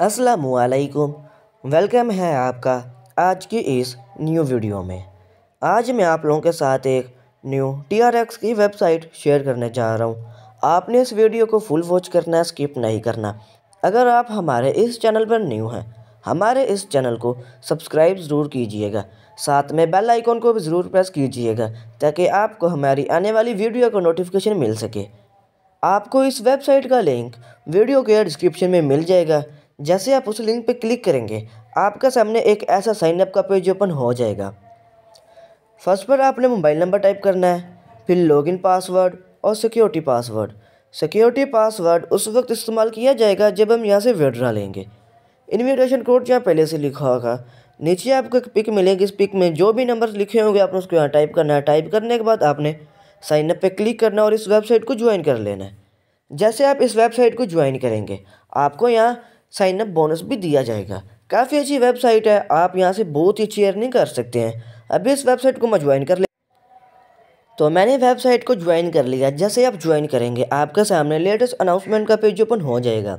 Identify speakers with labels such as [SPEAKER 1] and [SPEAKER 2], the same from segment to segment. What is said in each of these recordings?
[SPEAKER 1] असलकुम वेलकम है आपका आज की इस न्यू वीडियो में आज मैं आप लोगों के साथ एक न्यू एक्स की वेबसाइट शेयर करने जा रहा हूँ आपने इस वीडियो को फुल वॉच करना है स्किप नहीं करना अगर आप हमारे इस चैनल पर न्यू हैं हमारे इस चैनल को सब्सक्राइब ज़रूर कीजिएगा साथ में बेल आइकॉन को भी ज़रूर प्रेस कीजिएगा ताकि आपको हमारी आने वाली वीडियो का नोटिफिकेशन मिल सके आपको इस वेबसाइट का लिंक वीडियो के डिस्क्रिप्शन में मिल जाएगा जैसे आप उस लिंक पर क्लिक करेंगे आपका सामने एक ऐसा साइनअप का पेज ओपन हो जाएगा फर्स्ट पर आपने मोबाइल नंबर टाइप करना है फिर लॉगिन पासवर्ड और सिक्योरिटी पासवर्ड सिक्योरिटी पासवर्ड उस वक्त इस्तेमाल किया जाएगा जब हम यहाँ से विड्रा लेंगे इन्विटेशन कोड यहाँ पहले से लिखा होगा नीचे आपको एक पिक मिलेगी इस पिक में जो भी नंबर लिखे होंगे आपने उसको यहाँ टाइप करना है टाइप करने के बाद आपने साइनअप पे क्लिक करना और इस वेबसाइट को ज्वाइन कर लेना है जैसे आप इस वेबसाइट को ज्वाइन करेंगे आपको यहाँ साइन अप बोनस भी दिया जाएगा काफ़ी अच्छी वेबसाइट है आप यहाँ से बहुत ही अच्छी अर्निंग कर सकते हैं अभी इस वेबसाइट को मैं ज्वाइन कर ले तो मैंने वेबसाइट को ज्वाइन कर लिया जैसे आप ज्वाइन करेंगे आपके सामने लेटेस्ट अनाउंसमेंट का पेज ओपन हो जाएगा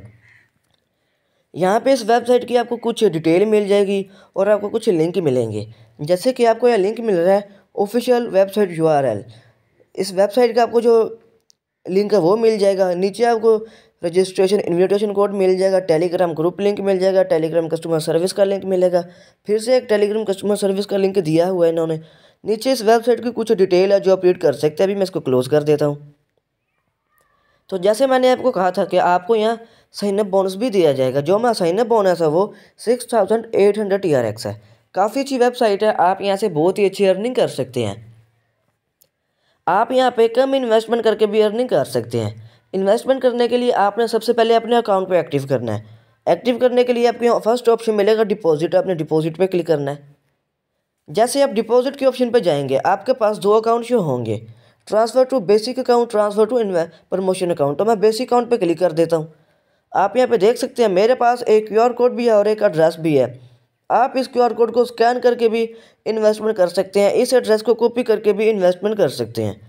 [SPEAKER 1] यहाँ पे इस वेबसाइट की आपको कुछ डिटेल मिल जाएगी और आपको कुछ लिंक मिलेंगे जैसे कि आपको यह लिंक मिल रहा है ऑफिशियल वेबसाइट यू इस वेबसाइट का आपको जो लिंक है वो मिल जाएगा नीचे आपको रजिस्ट्रेशन इन्विटेशन कोड मिल जाएगा टेलीग्राम ग्रुप लिंक मिल जाएगा टेलीग्राम कस्टमर सर्विस का लिंक मिलेगा फिर से एक टेलीग्राम कस्टमर सर्विस का लिंक दिया हुआ है इन्होंने नीचे इस वेबसाइट की कुछ डिटेल है जो आप रीड कर सकते हैं अभी मैं इसको क्लोज़ कर देता हूँ तो जैसे मैंने आपको कहा था कि आपको यहाँ साइनअप बोनस भी दिया जाएगा जो मैं साइनअप बोनस है वो six thousand eight hundred T R X है काफ़ी अच्छी वेबसाइट है आप यहाँ से बहुत ही अच्छी अर्निंग कर सकते हैं आप यहाँ पे कम इन्वेस्टमेंट करके भी अर्निंग कर सकते हैं इन्वेस्टमेंट करने के लिए आपने सबसे पहले अपने अकाउंट पर एक्टिव करना है एक्टिव करने के लिए आपके यहाँ फर्स्ट ऑप्शन मिलेगा डिपॉजिट आपने डिपॉजिट पर क्लिक करना है जैसे आप डिपॉजिट के ऑप्शन पर जाएंगे आपके पास दो अकाउंट शो होंगे transfer to basic account transfer to in promotion account तो मैं बेसिक अकाउंट पर क्लिक कर देता हूँ आप यहाँ पर देख सकते हैं मेरे पास एक क्यू कोड भी है और एक एड्रेस भी है आप इस क्यू कोड को स्कैन करके भी इन्वेस्टमेंट कर सकते हैं इस एड्रेस को कॉपी करके भी इन्वेस्टमेंट कर सकते हैं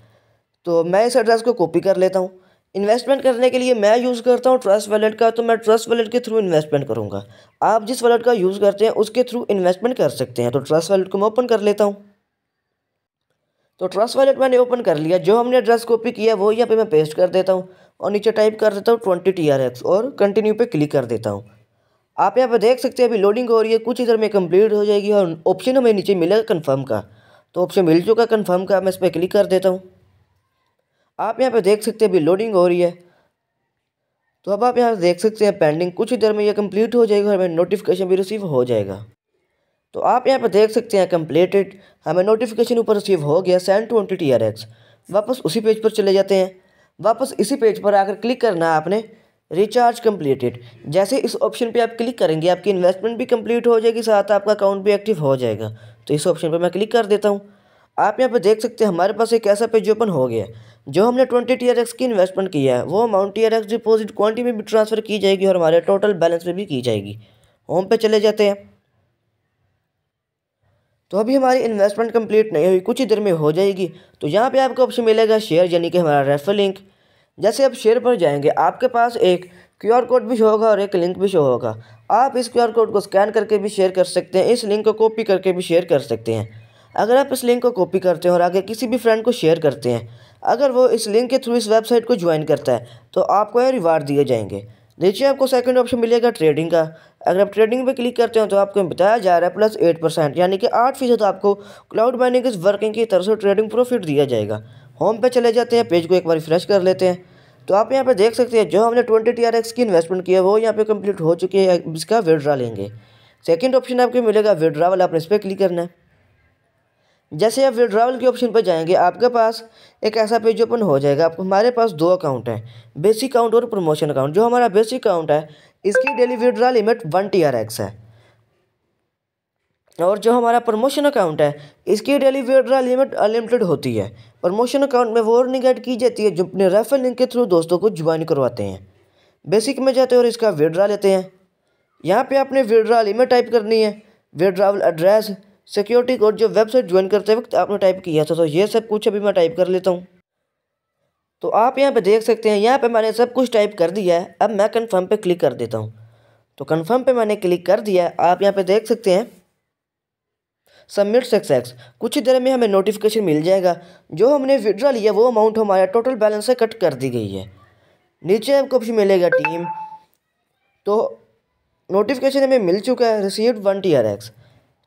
[SPEAKER 1] तो मैं इस एड्रेस को कॉपी कर लेता हूँ इन्वेस्टमेंट करने के लिए मैं यूज़ करता हूँ ट्रस्ट वॉलेट का तो मैं ट्रस्ट वॉलेट के थ्रू इन्वेस्टमेंट करूँगा आप जिस वॉलेट का यूज़ करते हैं उसके थ्रू इन्वेस्टमेंट कर सकते हैं तो ट्रस्ट वॉलेट को मैं ओपन कर लेता हूँ तो ट्रस्ट वॉलेट मैंने ओपन कर लिया जो हमने एड्रेस कॉपी किया वो यहाँ पे मैं पेस्ट कर देता हूँ और नीचे टाइप कर देता हूँ ट्वेंटी टी आर एक्स और कंटिन्यू पे क्लिक कर देता हूँ आप यहाँ पे देख सकते हैं अभी लोडिंग हो रही है कुछ इधर में कंप्लीट हो जाएगी और ऑप्शन हमें नीचे मिलेगा कन्फर्म का तो ऑप्शन मिल चुका कन्फर्म का मैं इस पर क्लिक कर देता हूँ आप यहाँ पे देख सकते हैं अभी लोडिंग हो रही है तो अब आप यहाँ देख सकते हैं पेंडिंग कुछ ही देर में ये कंप्लीट हो जाएगा हमें नोटिफिकेशन भी रिसीव हो जाएगा तो आप यहाँ पर देख सकते हैं कंप्लीटेड हमें नोटिफिकेशन ऊपर रिसीव हो गया two twenty T R X वापस उसी पेज पर चले जाते हैं वापस इसी पेज पर आकर क्लिक करना है आपने रिचार्ज कम्प्लीटेड जैसे इस ऑप्शन पर आप क्लिक करेंगे आपकी इन्वेस्टमेंट भी कम्प्लीट हो जाएगी साथ आपका अकाउंट भी एक्टिव हो जाएगा तो इस ऑप्शन पर मैं क्लिक कर देता हूँ आप यहाँ पर देख सकते हैं हमारे पास एक ऐसा पेज ओपन हो गया जो हमने ट्वेंटी टी की इन्वेस्टमेंट की है वो अमाउंट टी डिपॉजिट क्वान्टिटी में भी ट्रांसफ़र की जाएगी और हमारे टोटल बैलेंस में भी की जाएगी होम पे चले जाते हैं तो अभी हमारी इन्वेस्टमेंट कंप्लीट नहीं हुई कुछ ही देर में हो जाएगी तो यहाँ पे आपको ऑप्शन मिलेगा शेयर यानी कि हमारा रेफर लिंक जैसे आप शेयर पर जाएंगे आपके पास एक क्यू आर कोड भी शो होगा और एक लिंक भी शो होगा आप इस क्यू आर कोड को स्कैन करके भी शेयर कर सकते हैं इस लिंक को कॉपी करके भी शेयर कर सकते हैं अगर आप इस लिंक को कॉपी करते हैं और आगे किसी भी फ्रेंड को शेयर करते हैं अगर वो इस लिंक के थ्रू इस वेबसाइट को ज्वाइन करता है तो आपको यहाँ रिवार्ड दिए जाएंगे नीचे आपको सेकंड ऑप्शन मिलेगा ट्रेडिंग का अगर आप ट्रेडिंग पे क्लिक करते हैं तो आपको बताया जा रहा है प्लस एट परसेंट यानी कि आठ फीसद आपको क्लाउड माइनिंग इस वर्किंग की तरफ से ट्रेडिंग प्रॉफिट दिया जाएगा होम पे चले जाते हैं पेज को एक बार फ्रेश कर लेते हैं तो आप यहाँ पर देख सकते हैं जो हमने ट्वेंटी टी की इन्वेस्टमेंट किया वो यहाँ पर कंप्लीट हो चुकी है इसका विड्रा लेंगे सेकेंड ऑप्शन आपको मिलेगा विड्रा वाला आपने इस पर क्लिक करना है जैसे आप विड्रावल के ऑप्शन पर जाएंगे आपके पास एक ऐसा पेज ओपन हो जाएगा आप हमारे पास दो अकाउंट हैं बेसिक अकाउंट और प्रमोशन अकाउंट जो हमारा बेसिक अकाउंट है इसकी daily withdraw limit one T R X है और जो हमारा प्रमोशन अकाउंट है इसकी डेली विड्रा लिमिट अनलिमिटेड होती है प्रमोशन अकाउंट में वो अर्निंग एड की जाती है जो अपने रेफर लिंक के थ्रू दोस्तों को ज्वाइन करवाते हैं बेसिक में जाते हैं और इसका विड्रा लेते हैं यहाँ पे आपने विड्रा लिमिट टाइप करनी है विड्रावल एड्रेस सिक्योरिटी कोड जो वेबसाइट ज्वाइन करते वक्त आपने टाइप किया था तो ये सब कुछ अभी मैं टाइप कर लेता हूँ तो आप यहाँ पे देख सकते हैं यहाँ पे मैंने सब कुछ टाइप कर दिया है अब मैं कंफर्म पे क्लिक कर देता हूँ तो कंफर्म पे मैंने क्लिक कर दिया है आप यहाँ पे देख सकते हैं सबमिट सक्सेस कुछ ही देर में हमें नोटिफिकेशन मिल जाएगा जो हमने विड्रा लिया वो अमाउंट हमारा टोटल बैलेंस से कट कर दी गई है नीचे आपको भी मिलेगा टीम तो नोटिफिकेशन हमें मिल चुका है receive one T R X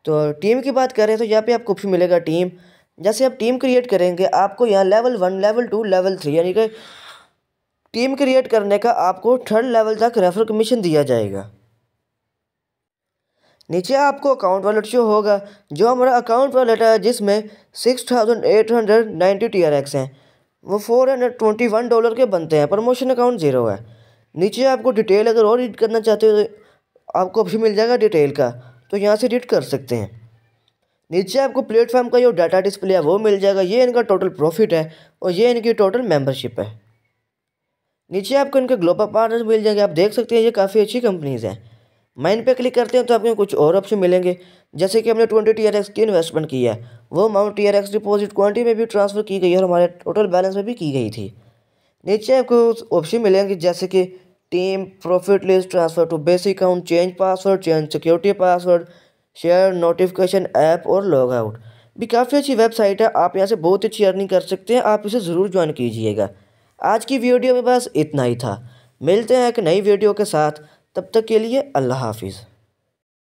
[SPEAKER 1] तो टीम की बात करें तो यहाँ पे आपको ऑप्शन मिलेगा टीम जैसे आप टीम क्रिएट करेंगे आपको यहाँ level one level two level three यानी कि टीम क्रिएट करने का आपको थर्ड लेवल तक रेफर कमीशन दिया जाएगा नीचे आपको अकाउंट वॉलेट शो होगा जो हमारा अकाउंट वॉलेट है जिसमें six thousand eight hundred ninety T R X हैं वो four hundred twenty one dollar के बनते हैं प्रमोशन अकाउंट जीरो है नीचे आपको डिटेल अगर और रीड करना चाहते हो तो आपको ऑप्शन मिल जाएगा डिटेल का तो यहाँ से रीड कर सकते हैं नीचे आपको प्लेटफॉर्म का जो डाटा डिस्प्ले है वो मिल जाएगा ये इनका टोटल प्रॉफिट है और ये इनकी टोटल मेंबरशिप है नीचे आपको इनके ग्लोबल पार्टनर्स मिल जाएंगे आप देख सकते हैं ये काफ़ी अच्छी कंपनीज़ हैं माइन पे क्लिक करते हैं तो आपको कुछ और ऑप्शन मिलेंगे जैसे कि हमने ट्वेंटी टी की इन्वेस्टमेंट की है वो अमाउंट टी डिपॉजिट क्वान्टी में भी ट्रांसफ़र की गई और हमारे टोटल बैलेंस में भी की गई थी नीचे आपको ऑप्शन मिलेंगे जैसे कि team profit list transfer to basic account change password change security password share notification app और लॉग आउट भी काफ़ी अच्छी वेबसाइट है आप यहाँ से बहुत अच्छी अर्निंग कर सकते हैं आप इसे ज़रूर ज्वाइन कीजिएगा आज की वीडियो में बस इतना ही था मिलते हैं एक नई वीडियो के साथ तब तक के लिए अल्लाह हाफिज़